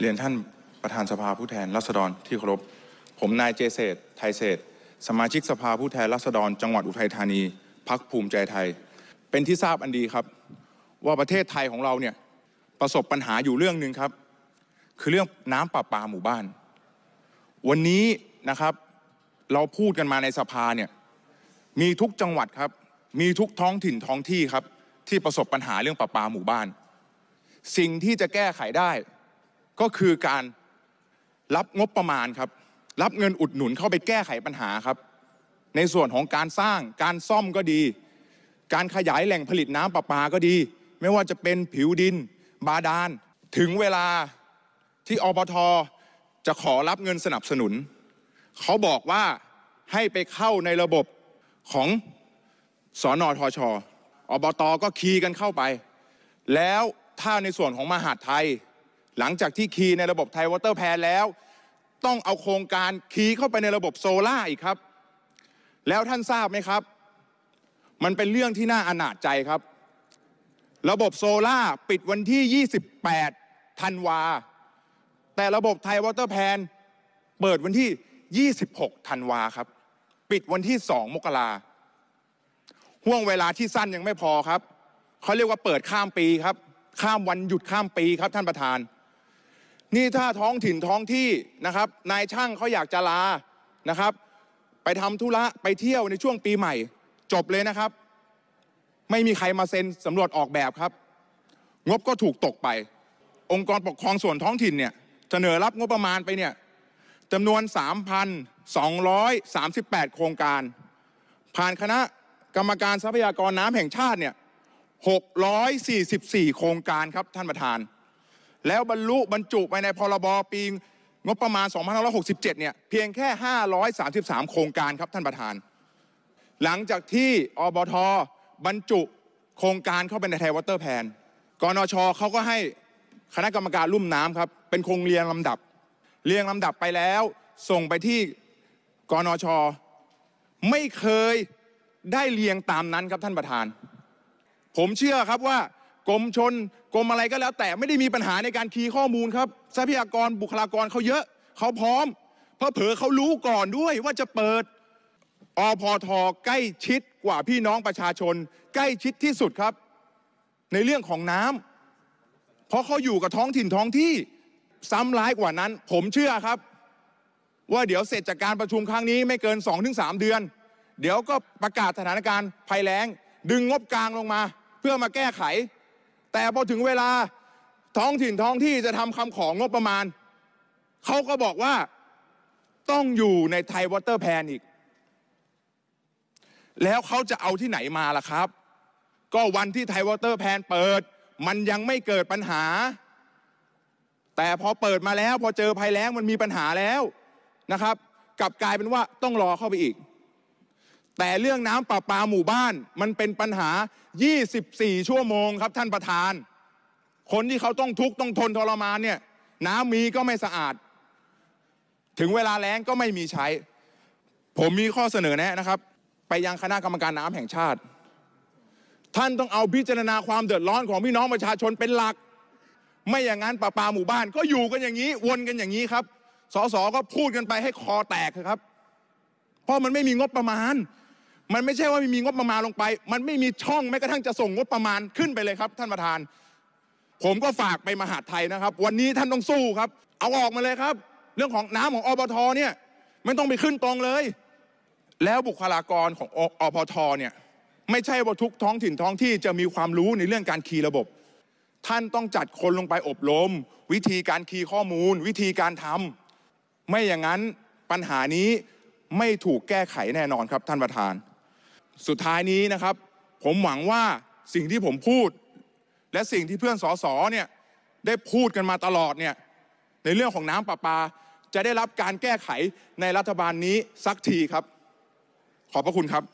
เรียนท่านประธานสภาผู้แทนราษฎรที่เคารพ ผมนายเจเศษไทยเศษสมาชิกสภาผู้แทนราษฎรจังหวัดอุทัยธานีพักภูมิใจไทย เป็นที่ทราบอันดีครับ ว่าประเทศไทยของเราเนี่ยประสบปัญหาอยู่เรื่องหนึ่งครับ คือเรื่องน้ำประปาหมู่บ้าน วันนี้นะครับเราพูดกันมาในสภาเนี่ยมีทุกจังหวัดครับมีทุกท้องถิ่นท้องที่ครับ ที่ประสบปัญหาเรื่องประปาหมู่บ้าน สิ่งที่จะแก้ไขได้ก็คือการรับงบประมาณครับ รับเงินอุดหนุนเข้าไปแก้ไขปัญหาครับ ในส่วนของการสร้างการซ่อมก็ดี การขยายแหล่งผลิตน้ำประปาก็ดี ไม่ว่าจะเป็นผิวดิน บาดาลถึงเวลาที่อบทจะขอรับเงินสนับสนุน เขาบอกว่าให้ไปเข้าในระบบของสอนอทอชอบตก็คีย์กันเข้าไป แล้วถ้าในส่วนของมหาดไทยหลังจากที่คีย์ในระบบไทยวอเตอร์แพนแล้วต้องเอาโครงการคีย์เข้าไปในระบบโซล่าอีกครับ แล้วท่านทราบไหมครับ มันเป็นเรื่องที่น่าอนาจใจครับระบบโซล่าปิดวันที่28ธันวาแต่ระบบไทยวอเตอร์แพนเปิดวันที่ 26ธันวาครับปิดวันที่2มกราห่วงเวลาที่สั้นยังไม่พอครับ เขาเรียกว่าเปิดข้ามปีครับข้ามวันหยุดข้ามปีครับท่านประธานนี่ถ้าท้องถิ่นท้องที่นะครับนายช่างเขาอยากจะลานะครับ ไปทำธุระ ไปเที่ยวในช่วงปีใหม่ จบเลยนะครับ ไม่มีใครมาเซ็นสำรวจออกแบบครับ งบก็ถูกตกไป องค์กรปกครองส่วนท้องถิ่นเนี่ยเสนอรับงบประมาณไปเนี่ยจำนวน 3,238 โครงการ ผ่านคณะกรรมการทรัพยากรน้ำแห่งชาติ เนี่ย 644 โครงการครับท่านประธานแล้วบรรลุบรรจุไปในพรบปี งบประมาณ 2567 เนี่ย เพียงแค่ 533 โครงการครับท่านประธาน หลังจากที่อบทบรรจุโครงการเข้าไปในไทวอเตอร์แพนกนช เขาก็ให้คณะกรรมการลุ่มน้ำครับ เป็นโครงเรียงลำดับ เรียงลำดับไปแล้ว ส่งไปที่กนช ไม่เคยได้เรียงตามนั้นครับท่านประธาน ผมเชื่อครับว่ากรมชนกรมอะไรก็แล้วแต่ไม่ได้มีปัญหาในการคีย์ข้อมูลครับ ทรัพยากรบุคลากรเขาเยอะเขาพร้อม เพราะเผอเขารู้ก่อนด้วยว่าจะเปิดอพอทใกล้ชิดกว่าพี่น้องประชาชน ใกล้ชิดที่สุดครับ ในเรื่องของน้ำ เพราะเขาอยู่กับท้องถิ่นท้องที่ซ้ำร้ายกว่านั้น ผมเชื่อครับ ว่าเดี๋ยวเสร็จจากการประชุมครั้งนี้ไม่เกิน2-3เดือน เดี๋ยวก็ประกาศสถานการณ์ภัยแล้ง ดึงงบกลางลงมา เพื่อมาแก้ไขแต่พอถึงเวลาท้องถิ่นท้องที่จะทำคำของงบประมาณเขาก็บอกว่าต้องอยู่ในไทยวอเตอร์แพนอีก แล้วเขาจะเอาที่ไหนมาล่ะครับ ก็วันที่ไทยวอเตอร์แพนเปิด มันยังไม่เกิดปัญหา แต่พอเปิดมาแล้ว พอเจอภัยแล้งมันมีปัญหาแล้วนะครับ กลับกลายเป็นว่าต้องรอเข้าไปอีกแต่เรื่องน้ำประปาหมู่บ้านมันเป็นปัญหา 24 ชั่วโมงครับท่านประธาน คนที่เขาต้องทุกข์ต้องทนทรมานเนี่ยน้ำมีก็ไม่สะอาด ถึงเวลาแล้งก็ไม่มีใช้ ผมมีข้อเสนอแนะนะครับ ไปยังคณะกรรมการน้ำแห่งชาติ ท่านต้องเอาพิจารณาความเดือดร้อนของพี่น้องประชาชนเป็นหลัก ไม่อย่างนั้นประปาหมู่บ้านก็อยู่กันอย่างนี้วนกันอย่างนี้ครับ สสก็พูดกันไปให้คอแตกครับ เพราะมันไม่มีงบประมาณมันไม่ใช่ว่ามีงบประมาณลงไป มันไม่มีช่องแม้กระทั่งจะส่งงบประมาณขึ้นไปเลยครับ ท่านประธาน ผมก็ฝากไปมหาดไทยนะครับ วันนี้ท่านต้องสู้ครับ เอาออกมาเลยครับ เรื่องของน้ำของอบทเนี่ยไม่ต้องไปขึ้นตรงเลย แล้วบุคลากรของอพทเนี่ยไม่ใช่ว่าทุกท้องถิ่นท้องที่จะมีความรู้ในเรื่องการคีย์ระบบ ท่านต้องจัดคนลงไปอบรม วิธีการคีย์ข้อมูล วิธีการทำ ไม่อย่างนั้นปัญหานี้ไม่ถูกแก้ไขแน่นอนครับ ท่านประธานสุดท้ายนี้นะครับ ผมหวังว่าสิ่งที่ผมพูด และสิ่งที่เพื่อนสสเนี่ย ได้พูดกันมาตลอดเนี่ย ในเรื่องของน้ำประปา จะได้รับการแก้ไขในรัฐบาลนี้สักทีครับ ขอบพระคุณครับ